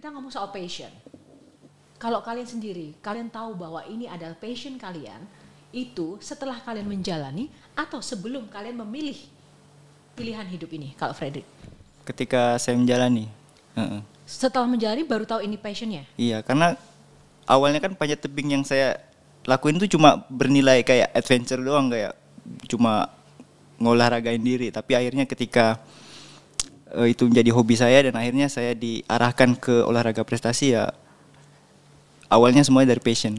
Kita ngomong soal passion. Kalau kalian sendiri, kalian tahu bahwa ini adalah passion kalian, itu setelah kalian menjalani atau sebelum kalian memilih pilihan hidup ini, kalau Frederick? Ketika saya menjalani. Uh -uh. Setelah menjalani baru tahu ini passionnya? Iya, karena awalnya kan panjat tebing yang saya lakuin itu cuma bernilai kayak adventure doang, kayak cuma ngolahragain diri. Tapi akhirnya ketika uh, itu menjadi hobi saya dan akhirnya saya diarahkan ke olahraga prestasi ya awalnya semuanya dari passion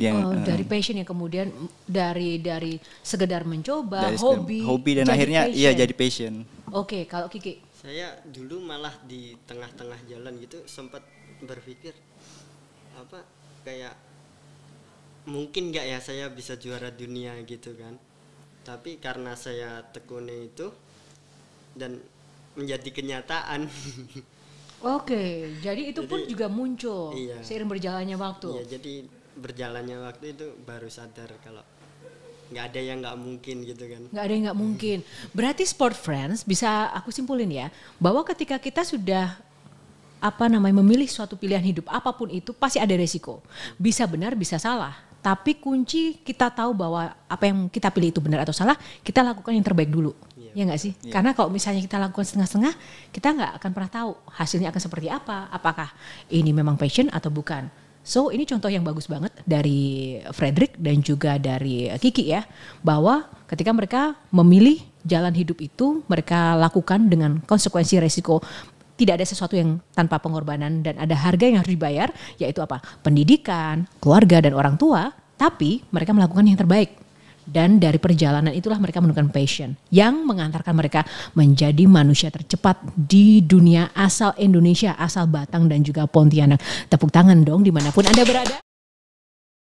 yang oh, eh, dari passion ya kemudian dari dari sekedar mencoba dari hobi hobi dan akhirnya iya, passion. iya jadi passion oke okay, kalau Kiki saya dulu malah di tengah-tengah jalan gitu sempat berpikir apa kayak mungkin nggak ya saya bisa juara dunia gitu kan tapi karena saya tekuni itu dan menjadi kenyataan. Oke, jadi itu jadi, pun juga muncul iya, seiring berjalannya waktu. Iya, jadi berjalannya waktu itu baru sadar kalau nggak ada yang nggak mungkin gitu kan. Nggak ada yang nggak mungkin. Berarti sport friends bisa aku simpulin ya bahwa ketika kita sudah apa namanya memilih suatu pilihan hidup apapun itu pasti ada resiko. Bisa benar, bisa salah. Tapi kunci kita tahu bahwa apa yang kita pilih itu benar atau salah, kita lakukan yang terbaik dulu ya nggak sih? Iya. Karena kalau misalnya kita lakukan setengah-setengah, kita nggak akan pernah tahu hasilnya akan seperti apa. Apakah ini memang passion atau bukan? So ini contoh yang bagus banget dari Frederick dan juga dari Kiki ya, bahwa ketika mereka memilih jalan hidup itu, mereka lakukan dengan konsekuensi resiko tidak ada sesuatu yang tanpa pengorbanan dan ada harga yang harus dibayar yaitu apa pendidikan keluarga dan orang tua tapi mereka melakukan yang terbaik dan dari perjalanan itulah mereka menemukan passion yang mengantarkan mereka menjadi manusia tercepat di dunia asal Indonesia, asal Batang dan juga Pontianak. Tepuk tangan dong dimanapun Anda berada.